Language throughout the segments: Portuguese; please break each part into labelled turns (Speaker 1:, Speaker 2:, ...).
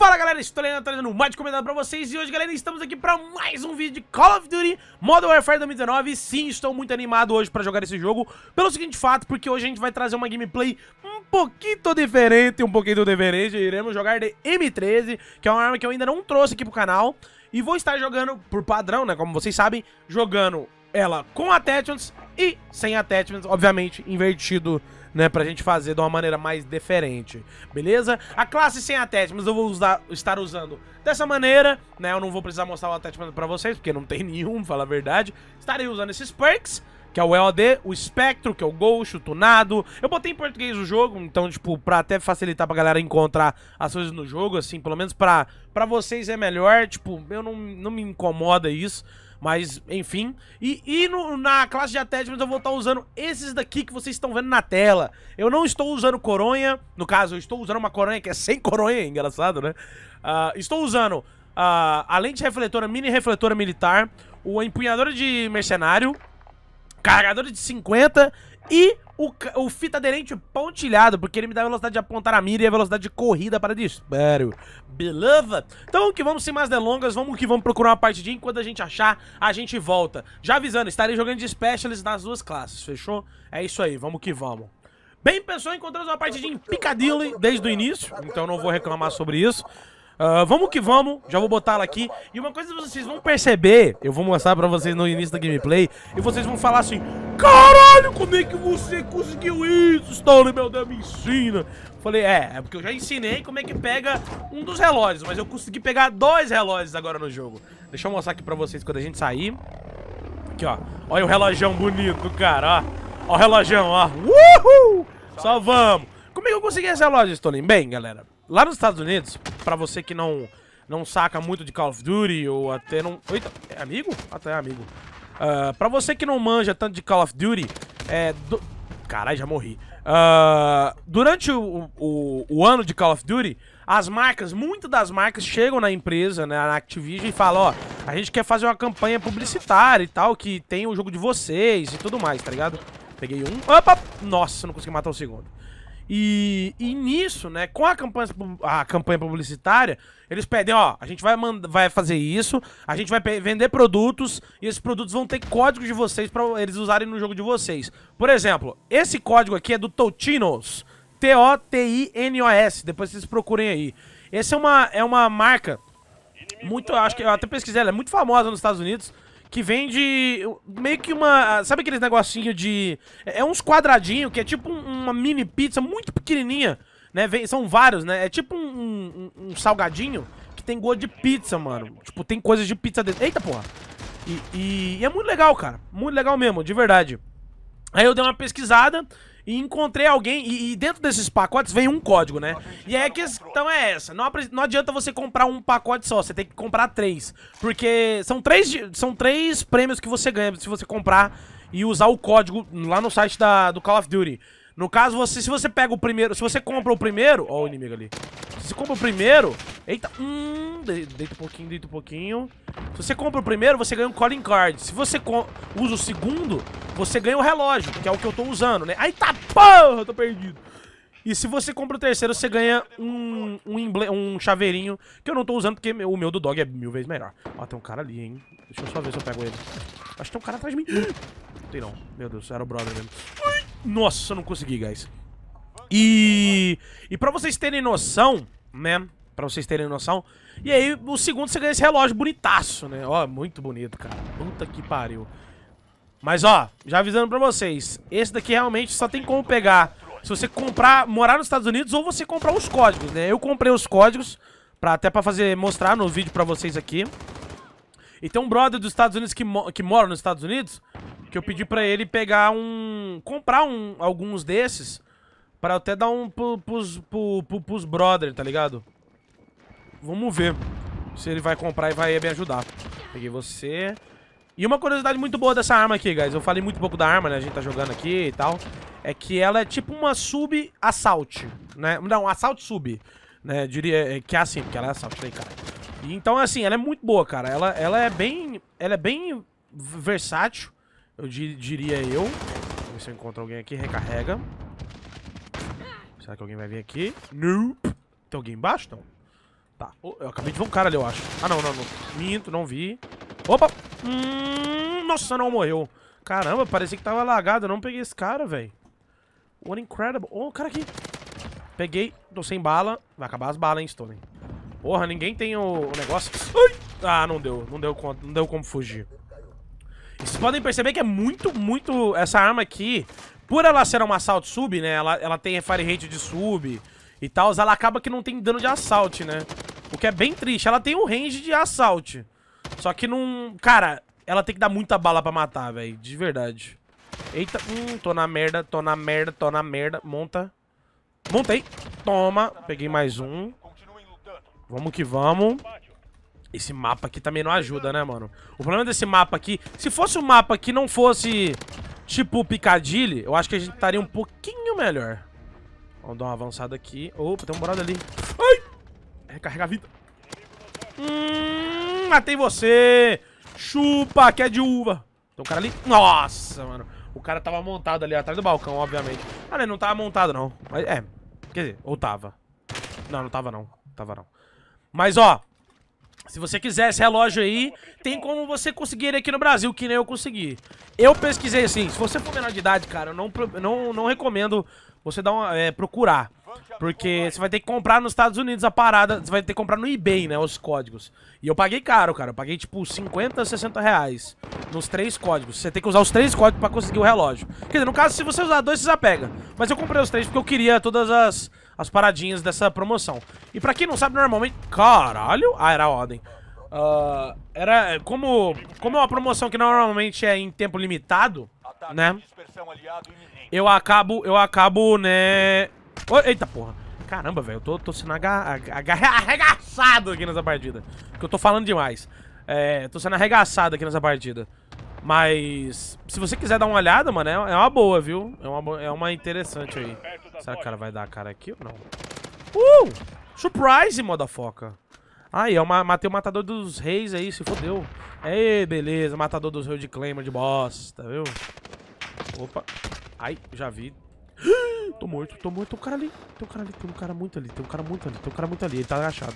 Speaker 1: Fala galera, estou lendo trazendo mais de comentário pra vocês E hoje galera, estamos aqui pra mais um vídeo de Call of Duty Modern Warfare 2019 Sim, estou muito animado hoje pra jogar esse jogo Pelo seguinte fato, porque hoje a gente vai trazer uma gameplay Um pouquinho diferente, um pouquinho diferente Iremos jogar de M13 Que é uma arma que eu ainda não trouxe aqui pro canal E vou estar jogando, por padrão, né, como vocês sabem Jogando ela com attachments e sem attachments Obviamente, invertido né? Pra gente fazer de uma maneira mais diferente, beleza? A classe sem attachments eu vou usar, estar usando dessa maneira, né? Eu não vou precisar mostrar o attachment pra vocês, porque não tem nenhum, falar a verdade. Estarei usando esses perks, que é o EOD, o espectro que é o Ghost, o Tunado. Eu botei em português o jogo, então, tipo, pra até facilitar pra galera encontrar as coisas no jogo, assim, pelo menos pra, pra vocês é melhor, tipo, eu não, não me incomoda isso. Mas, enfim. E, e no, na classe de attachments eu vou estar usando esses daqui que vocês estão vendo na tela. Eu não estou usando coronha. No caso, eu estou usando uma coronha que é sem coronha, engraçado, né? Uh, estou usando uh, a lente refletora, mini refletora militar, o empunhador de mercenário, carregador de 50 e o, o fita aderente pontilhado, porque ele me dá a velocidade de apontar a mira e a velocidade de corrida para disparo. Beleza? Então, que vamos sem mais delongas, vamos que vamos procurar uma partidinha. Enquanto a gente achar, a gente volta. Já avisando, estarei jogando de Specialist nas duas classes, fechou? É isso aí, vamos que vamos. Bem, pessoal, encontramos uma partidinha em Piccadilly desde o início, então não vou reclamar sobre isso. Uh, vamos que vamos, já vou botar ela aqui. E uma coisa que vocês vão perceber, eu vou mostrar pra vocês no início da gameplay, e vocês vão falar assim, caralho, como é que você conseguiu isso, Stone? meu Deus, me ensina. Falei, é, é porque eu já ensinei como é que pega um dos relógios, mas eu consegui pegar dois relógios agora no jogo. Deixa eu mostrar aqui pra vocês quando a gente sair. Aqui, ó. Olha o relógio bonito, cara, ó. Ó o relógio, ó. Uhul! Só vamos. Como é que eu consegui esse relógio, Stone? Bem, galera... Lá nos Estados Unidos, pra você que não, não saca muito de Call of Duty ou até não... Eita, é amigo? Até ah, tá, é amigo. Uh, pra você que não manja tanto de Call of Duty, é... Do... Caralho, já morri. Uh, durante o, o, o, ano de Call of Duty, as marcas, muitas das marcas chegam na empresa, né, na Activision e falam, ó, a gente quer fazer uma campanha publicitária e tal, que tem o jogo de vocês e tudo mais, tá ligado? Peguei um. Opa! Nossa, não consegui matar o segundo. E, e nisso, né, com a campanha, a campanha publicitária, eles pedem, ó, a gente vai, manda, vai fazer isso, a gente vai vender produtos, e esses produtos vão ter códigos de vocês para eles usarem no jogo de vocês. Por exemplo, esse código aqui é do Totinos, T-O-T-I-N-O-S, depois vocês procurem aí. Essa é uma, é uma marca muito, acho que eu até pesquisei, ela é muito famosa nos Estados Unidos, que vende meio que uma. Sabe aqueles negocinho de. É uns quadradinho que é tipo uma mini pizza muito pequenininha, né? Vem, são vários, né? É tipo um, um, um, salgadinho que tem gosto de pizza, mano. Tipo, tem coisas de pizza dentro. Eita porra! E, e, e é muito legal, cara. Muito legal mesmo, de verdade. Aí eu dei uma pesquisada, e encontrei alguém, e, e, dentro desses pacotes vem um código, né? E aí a questão é essa, não, não adianta você comprar um pacote só, você tem que comprar três, porque são três, são três prêmios que você ganha se você comprar e usar o código lá no site da, do Call of Duty. No caso, você, se você pega o primeiro, se você compra o primeiro... Ó o inimigo ali você compra o primeiro... Eita, hum... Deita um pouquinho, deita um pouquinho. Se você compra o primeiro, você ganha um calling card. Se você usa o segundo, você ganha o relógio, que é o que eu tô usando, né? Aí tá, porra, eu tô perdido. E se você compra o terceiro, você ganha um, um, emble... um chaveirinho, que eu não tô usando porque o meu do dog é mil vezes melhor. Ó, tem um cara ali, hein? Deixa eu só ver se eu pego ele. Acho que tem um cara atrás de mim. Não tem não. Meu Deus, era o brother mesmo. Nossa, eu não consegui, guys. E... E pra vocês terem noção né? Pra vocês terem noção. E aí, o segundo você ganha esse relógio bonitaço, né? Ó, muito bonito, cara. Puta que pariu. Mas, ó, já avisando pra vocês. Esse daqui realmente só tem como pegar se você comprar, morar nos Estados Unidos ou você comprar os códigos, né? Eu comprei os códigos, pra, até pra fazer, mostrar no vídeo pra vocês aqui. E então, tem um brother dos Estados Unidos que, mo que mora nos Estados Unidos, que eu pedi pra ele pegar um... comprar um, alguns desses Pra até dar um pro, pros, pro, pro, pros brother, tá ligado? Vamos ver se ele vai comprar e vai me ajudar. Peguei você. E uma curiosidade muito boa dessa arma aqui, guys. Eu falei muito pouco da arma, né? A gente tá jogando aqui e tal. É que ela é tipo uma sub-assault, né? Não, assault-sub, né? Eu diria é, que é assim, porque ela é assault, aí, cara. E então, assim, ela é muito boa, cara. Ela, ela é bem... Ela é bem versátil, eu diria eu. Vamos ver se eu encontro alguém aqui. Recarrega. Será que alguém vai vir aqui? Nope. Tem alguém embaixo, não? Tá. Oh, eu acabei de ver um cara ali, eu acho. Ah, não, não, não. Minto, não vi. Opa! Hum, nossa, não morreu. Caramba, parecia que tava lagado. Eu não peguei esse cara, velho. One incredible. Oh, o cara aqui. Peguei. Tô sem bala. Vai acabar as balas, hein, Stolen. Porra, ninguém tem o, o negócio. Ai! Ah, não deu. Não deu, conta, não deu como fugir. E vocês podem perceber que é muito, muito... Essa arma aqui por ela ser um assalto sub, né? Ela, ela tem fire rate de sub e tal. Ela acaba que não tem dano de assalto, né? O que é bem triste. Ela tem um range de assalto. Só que não... Cara, ela tem que dar muita bala pra matar, velho. De verdade. Eita. Hum, tô na merda, tô na merda, tô na merda. Monta. Montei. Toma. Peguei mais um. Vamos que vamos. Esse mapa aqui também não ajuda, né, mano? O problema desse mapa aqui... Se fosse um mapa que não fosse tipo o Piccadilly, eu acho que a gente estaria um pouquinho melhor. Vamos dar uma avançada aqui. Opa, tem um morado ali. Ai! É, recarrega a vida. Hum, matei você! Chupa, que é de uva. Tem um cara ali. Nossa, mano. O cara tava montado ali atrás do balcão, obviamente. Ah, ele não tava montado, não. Mas, é. Quer dizer, ou tava. Não, não tava, não. Tava, não. Mas, ó. Se você quiser esse relógio aí, tem como você conseguir aqui no Brasil, que nem eu consegui. Eu pesquisei assim, se você for menor de idade, cara, eu não, não, não recomendo você dá uma, é, procurar. Porque você vai ter que comprar nos Estados Unidos a parada, você vai ter que comprar no eBay, né, os códigos. E eu paguei caro, cara, eu paguei tipo 50, 60 reais nos três códigos. Você tem que usar os três códigos pra conseguir o relógio. Quer dizer, no caso, se você usar dois, você já pega. Mas eu comprei os três porque eu queria todas as, as paradinhas dessa promoção. E pra quem não sabe, normalmente... Caralho! Ah, era a ordem. Uh, era como, como é uma promoção que normalmente é em tempo limitado né? Eu acabo, eu acabo, né... Oh, eita porra. Caramba, velho, eu tô, tô sendo arregaçado aqui nessa partida. Porque eu tô falando demais. É, tô sendo arregaçado aqui nessa partida. Mas, se você quiser dar uma olhada, mano, é, é uma boa, viu? É uma, é uma interessante aí. Será que o cara vai dar a cara aqui ou não? Uh! Surprise, motherfucker! Aí, é uma, matei o Matador dos Reis aí, se fodeu. Ei, beleza, Matador dos Reis de Claimer de bosta, viu? Opa. Ai, já vi. Tô morto, tô morto. Tem um cara ali. Tem um cara ali, tem um cara muito ali. Tem um cara muito ali, tem um cara muito ali. Ele tá agachado.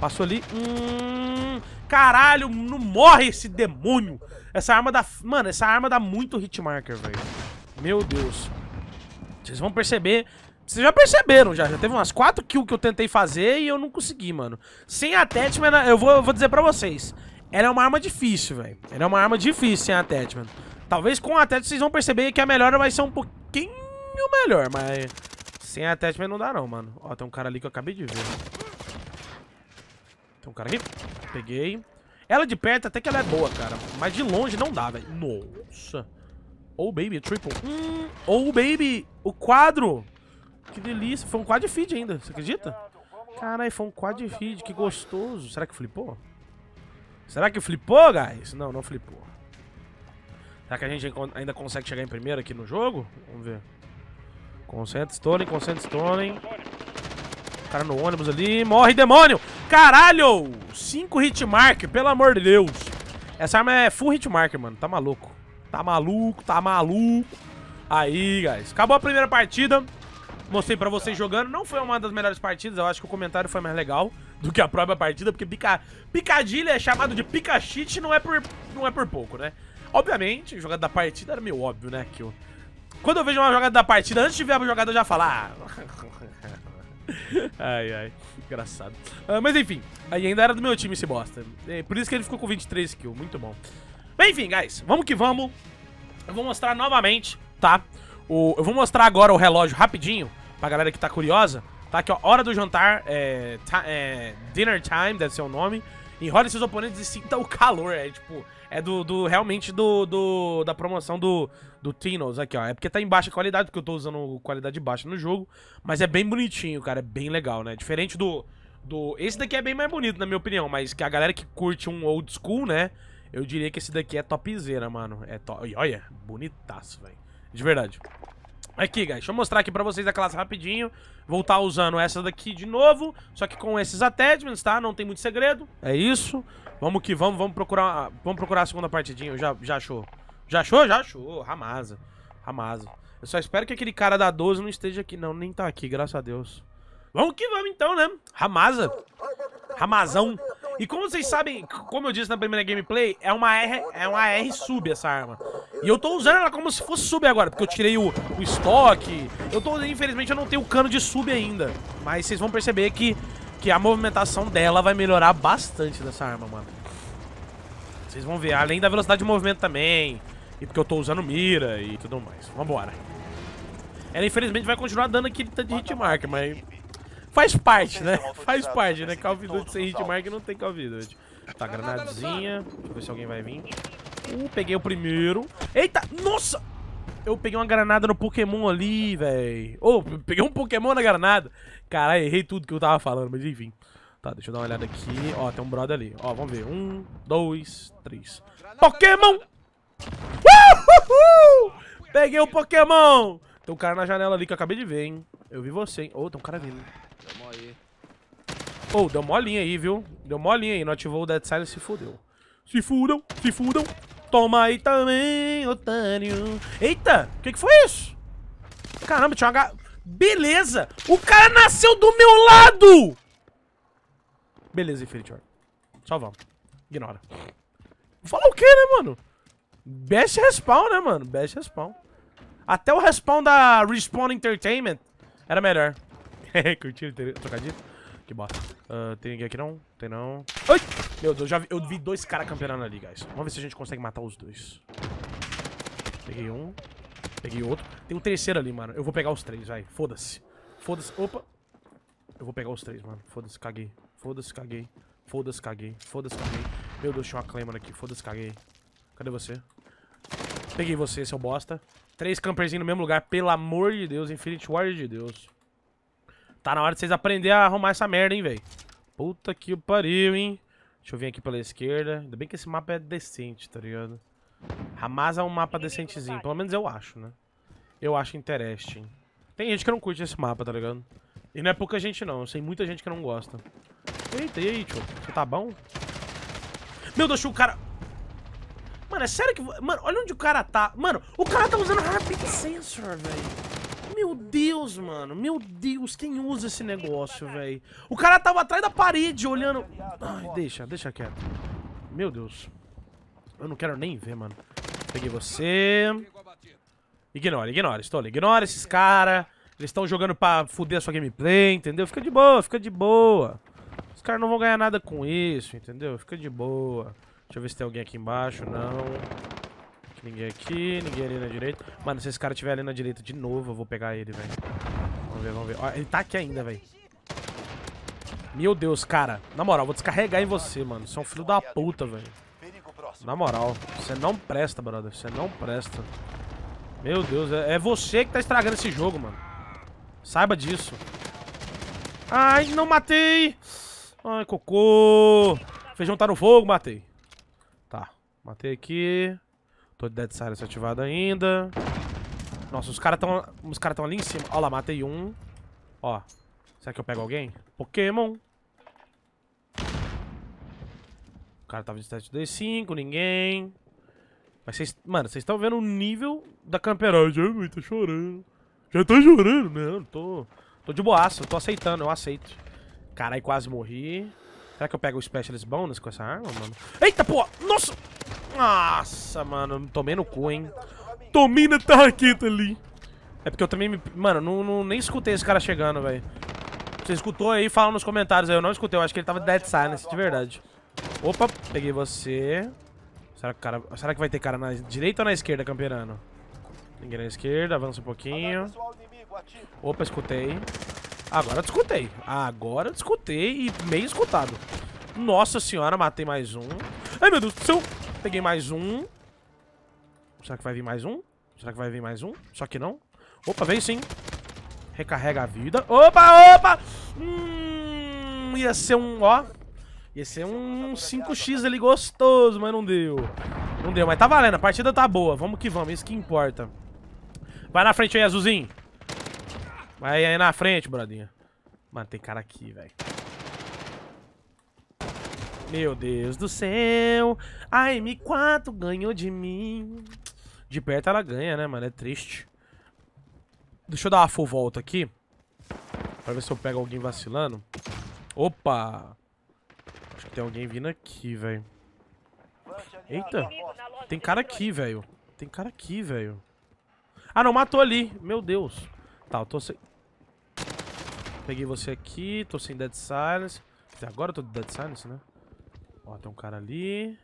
Speaker 1: Passou ali. Hum, caralho, não morre esse demônio. Essa arma dá... Mano, essa arma dá muito hitmarker, velho. Meu Deus. Vocês vão perceber... Vocês já perceberam, já. Já teve umas 4 kills que eu tentei fazer e eu não consegui, mano. Sem tetman eu vou, eu vou dizer pra vocês. Ela é uma arma difícil, velho. Ela é uma arma difícil sem tetman Talvez com o Atlético vocês vão perceber que a melhora vai ser um pouquinho melhor, mas... Sem Atlético não dá não, mano. Ó, tem um cara ali que eu acabei de ver. Tem um cara aqui. Peguei. Ela de perto até que ela é boa, cara. Mas de longe não dá, velho. Nossa. Oh, baby, triple. Hum, oh, baby, o quadro. Que delícia. Foi um quad feed ainda, você acredita? Caralho, foi um quad feed, que gostoso. Será que flipou? Será que flipou, guys? Não, não flipou. Será que a gente ainda consegue chegar em primeiro aqui no jogo? Vamos ver. Concentra Stone, concentra Stolen. Cara no ônibus ali. Morre, demônio! Caralho! 5 hitmark, pelo amor de Deus. Essa arma é full hitmark, mano. Tá maluco. Tá maluco, tá maluco. Aí, guys. Acabou a primeira partida. Mostrei pra vocês jogando. Não foi uma das melhores partidas. Eu acho que o comentário foi mais legal do que a própria partida. Porque pica... picadilha é chamado de pica-cheat não, é por... não é por pouco, né? Obviamente, jogada da partida era meio óbvio, né? Que eu... Quando eu vejo uma jogada da partida, antes de ver a jogada eu já falo... Ah. ai, ai, engraçado. Ah, mas enfim, aí ainda era do meu time esse bosta. É por isso que ele ficou com 23 kills, muito bom. Mas enfim, guys, vamos que vamos. Eu vou mostrar novamente, tá? O... eu vou mostrar agora o relógio rapidinho, pra galera que tá curiosa. Tá aqui, ó, hora do jantar, é... é, dinner time, deve ser o nome. Enrole seus oponentes e sinta o calor, é tipo é do, do realmente do, do, da promoção do, do Trinos aqui, ó. É porque tá em baixa qualidade, porque eu tô usando qualidade baixa no jogo. Mas é bem bonitinho, cara. É bem legal, né? Diferente do, do... Esse daqui é bem mais bonito, na minha opinião. Mas que a galera que curte um old school, né? Eu diria que esse daqui é topzera, mano. É top... E olha, bonitaço, velho. De verdade. Aqui, guys, deixa eu mostrar aqui pra vocês a classe rapidinho. Vou estar tá usando essa daqui de novo, só que com esses attachments, tá? Não tem muito segredo, é isso. Vamos que vamos, vamos procurar, vamos procurar a segunda partidinha, já, já achou. Já achou? Já achou, ramaza, ramaza. Eu só espero que aquele cara da 12 não esteja aqui, não, nem tá aqui, graças a Deus. Vamos que vamos então, né? ramaza, Ramazão. E como vocês sabem, como eu disse na primeira gameplay, é uma R, é uma R sub essa arma. E eu tô usando ela como se fosse sub agora, porque eu tirei o, o estoque. Eu tô, infelizmente, eu não tenho o cano de sub ainda. Mas vocês vão perceber que, que a movimentação dela vai melhorar bastante dessa arma, mano. Vocês vão ver, além da velocidade de movimento também. E porque eu tô usando mira e tudo mais. Vambora. Ela infelizmente vai continuar dando aquele de hitmark, mas Faz né? Né? parte, né? Faz parte, né? Call of Duty sem hitmark é não tem Call of Duty. Né? Tipo, tá, tá granadinha. Deixa eu ver se alguém vai vir. Uh, peguei o primeiro. Eita, nossa! Eu peguei uma granada no Pokémon ali, velho. Ô, oh, peguei um Pokémon na granada. Caralho, errei tudo que eu tava falando, mas enfim. Tá, deixa eu dar uma olhada aqui. Ó, tem um brother ali. Ó, vamos ver. Um, dois, três. Pokémon! Uhul! Peguei o um Pokémon! Tem um cara na janela ali que eu acabei de ver, hein. Eu vi você, hein. Ô, oh, tem um cara vindo. Aí. Pô, oh, deu molinha aí, viu? Deu molinha aí, não ativou o Dead Silence, se fudeu. Se fudam, se fudam. Toma aí também, otário. Eita, o que, que foi isso? Caramba, tinha uma... Beleza, o cara nasceu do meu lado! Beleza, Infinity War. vamos Ignora. Falar o quê, né, mano? Best respawn, né, mano? Best respawn. Até o respawn da Respawn Entertainment era melhor. Curtiram trocadilho? Que bosta. Uh, tem aqui não? Tem não. Ai! Meu Deus, eu já vi, eu vi dois caras campeonando ali, guys. Vamos ver se a gente consegue matar os dois. Peguei um. Peguei outro. Tem um terceiro ali, mano. Eu vou pegar os três, vai. Foda-se. Foda-se. Opa. Eu vou pegar os três, mano. Foda-se, caguei. Foda-se, caguei. Foda-se, caguei. Foda-se, caguei. Meu Deus, tinha uma Claymore aqui. Foda-se, caguei. Cadê você? Peguei você, seu bosta. Três camperzinhos no mesmo lugar. Pelo amor de Deus. Infinite War de Deus. Tá na hora de vocês aprender a arrumar essa merda, hein, velho. Puta que pariu, hein. Deixa eu vir aqui pela esquerda. Ainda bem que esse mapa é decente, tá ligado? Hamas é um mapa decentezinho. Pelo menos eu acho, né? Eu acho interesting. Tem gente que não curte esse mapa, tá ligado? E não é pouca gente, não. Eu sei muita gente que não gosta. Eita, e aí, tio? Você tá bom? Meu Deus, o cara... Mano, é sério que... Mano, olha onde o cara tá. Mano, o cara tá usando Rapid Sensor, velho. Meu Deus, mano. Meu Deus, quem usa esse negócio, velho? O cara tava atrás da parede olhando... Ai, deixa, deixa quieto. Meu Deus. Eu não quero nem ver, mano. Peguei você. Ignora, ignora. Estou ali. Ignora esses caras. Eles estão jogando pra fuder a sua gameplay, entendeu? Fica de boa, fica de boa. Os caras não vão ganhar nada com isso, entendeu? Fica de boa. Deixa eu ver se tem alguém aqui embaixo. Não. Ninguém aqui, ninguém ali na direita. Mano, se esse cara estiver ali na direita de novo, eu vou pegar ele, velho. Vamos ver, vamos ver. Ó, ele tá aqui ainda, velho. Meu Deus, cara. Na moral, vou descarregar em você, mano. Você é um filho da puta, velho. Na moral, você não presta, brother. Você não presta. Meu Deus, é, é você que tá estragando esse jogo, mano. Saiba disso. Ai, não matei! Ai, cocô! Feijão tá no fogo, matei. Tá, matei aqui. Dead Silence ativado ainda. Nossa, os caras estão os cara tão ali em cima. Olha, lá, matei um. Ó. Será que eu pego alguém? Pokémon. O cara tava de 7D5, ninguém. Mas vocês... Mano, vocês estão vendo o nível da camperagem. Eu tô chorando. Já tô chorando, né? Tô, tô de boaça, tô aceitando, eu aceito. Caralho, quase morri. Será que eu pego o Specialist Bonus com essa arma, mano? Eita, pô! Nossa! Nossa, mano, tomei no cu, hein. Tomei na tarraqueta ali. É porque eu também me... Mano, não, não nem escutei esse cara chegando, velho. Você escutou aí, fala nos comentários aí. Eu não escutei, eu acho que ele tava Dead Silence, de verdade. Opa, peguei você. Será que, cara... Será que vai ter cara na direita ou na esquerda, campeirano? Ninguém na esquerda, avança um pouquinho. Opa, escutei. Agora eu escutei. Agora eu escutei e meio escutado. Nossa senhora, matei mais um. Ai, meu Deus do céu. Peguei mais um. Será que vai vir mais um? Será que vai vir mais um? Só que não. Opa, veio sim. Recarrega a vida. Opa, opa! Hum, ia ser um, ó. Ia ser um 5x ali gostoso, mas não deu. Não deu, mas tá valendo. A partida tá boa. Vamos que vamos, é isso que importa. Vai na frente aí, azulzinho. Vai aí na frente, bradinha. Mano, tem cara aqui, velho. Meu Deus do céu, a M4 ganhou de mim. De perto ela ganha, né, mano? É triste. Deixa eu dar uma full volta aqui. Pra ver se eu pego alguém vacilando. Opa! Acho que tem alguém vindo aqui, velho. Eita! Tem cara aqui, velho. Tem cara aqui, velho. Ah, não, matou ali. Meu Deus. Tá, eu tô sem... Peguei você aqui, tô sem Dead Silence. Agora eu tô Dead Silence, né? Ó, tem um cara ali.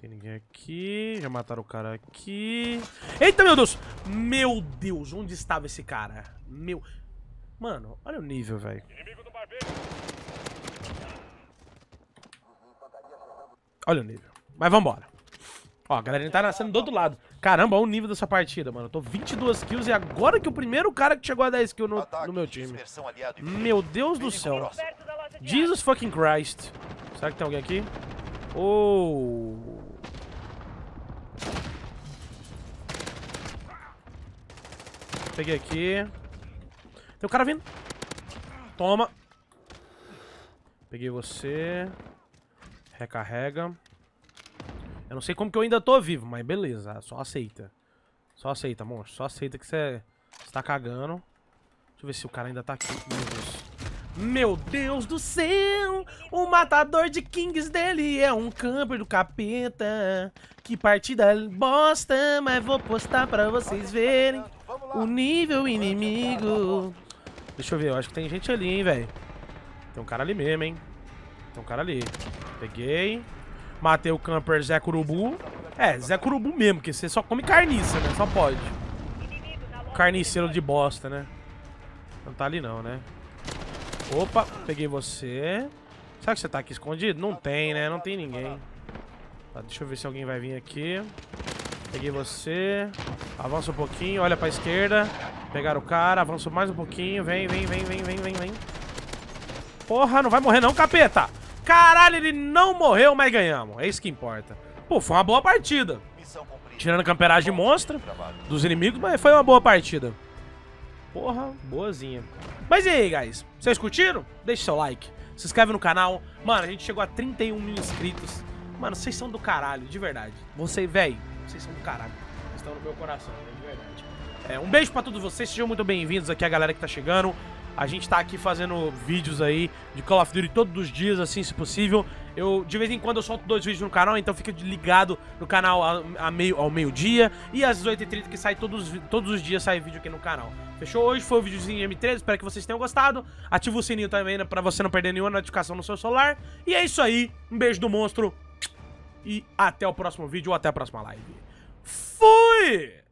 Speaker 1: Tem ninguém aqui. Já mataram o cara aqui. Eita, meu Deus! Meu Deus, onde estava esse cara? Meu... Mano, olha o nível, velho. Olha o nível. Mas vambora. Ó, a galerinha tá nascendo do outro lado. Caramba, olha o nível dessa partida, mano. Eu tô 22 kills e agora que o primeiro cara que chegou a 10 kills no, no meu time. Meu Deus do céu. Jesus fucking Christ. Será que tem alguém aqui? Oh. Peguei aqui. Tem um cara vindo. Toma. Peguei você. Recarrega. Eu não sei como que eu ainda tô vivo, mas beleza. Só aceita. Só aceita, monstro. Só aceita que você está cagando. Deixa eu ver se o cara ainda tá aqui. Meu Deus. Meu Deus do céu, o matador de kings dele é um camper do capeta. Que partida bosta, mas vou postar pra vocês verem o nível inimigo. Deixa eu ver, eu acho que tem gente ali, hein, velho. Tem um cara ali mesmo, hein. Tem um cara ali. Peguei. Matei o camper Zé Curubu. É, Zé Curubu mesmo, que você só come carniça, né? Só pode. Carniceiro de bosta, né? Não tá ali não, né? Opa, peguei você. Será que você tá aqui escondido? Não tem, né? Não tem ninguém. Tá, deixa eu ver se alguém vai vir aqui. Peguei você. Avança um pouquinho, olha pra esquerda. Pegaram o cara, avança mais um pouquinho. Vem, vem, vem, vem, vem, vem, vem. Porra, não vai morrer não, capeta! Caralho, ele não morreu, mas ganhamos. É isso que importa. Pô, foi uma boa partida. Tirando camperagem monstro dos inimigos, mas foi uma boa partida. Porra, boazinha. Mas e aí, guys? Vocês curtiram? Deixe seu like. Se inscreve no canal. Mano, a gente chegou a 31 mil inscritos. Mano, vocês são do caralho, de verdade. Você, velho, vocês são do caralho. Vocês estão no meu coração, né, de verdade. É, um beijo pra todos vocês. Sejam muito bem-vindos aqui, a galera que tá chegando. A gente tá aqui fazendo vídeos aí de Call of Duty todos os dias, assim, se possível. Eu, de vez em quando, eu solto dois vídeos no canal, então fica ligado no canal a, a meio, ao meio-dia e às 18h30 que sai todos, todos os dias sai vídeo aqui no canal. Fechou? Hoje foi o videozinho de M3, espero que vocês tenham gostado. Ativa o sininho também né, pra você não perder nenhuma notificação no seu celular. E é isso aí, um beijo do monstro e até o próximo vídeo ou até a próxima live. Fui!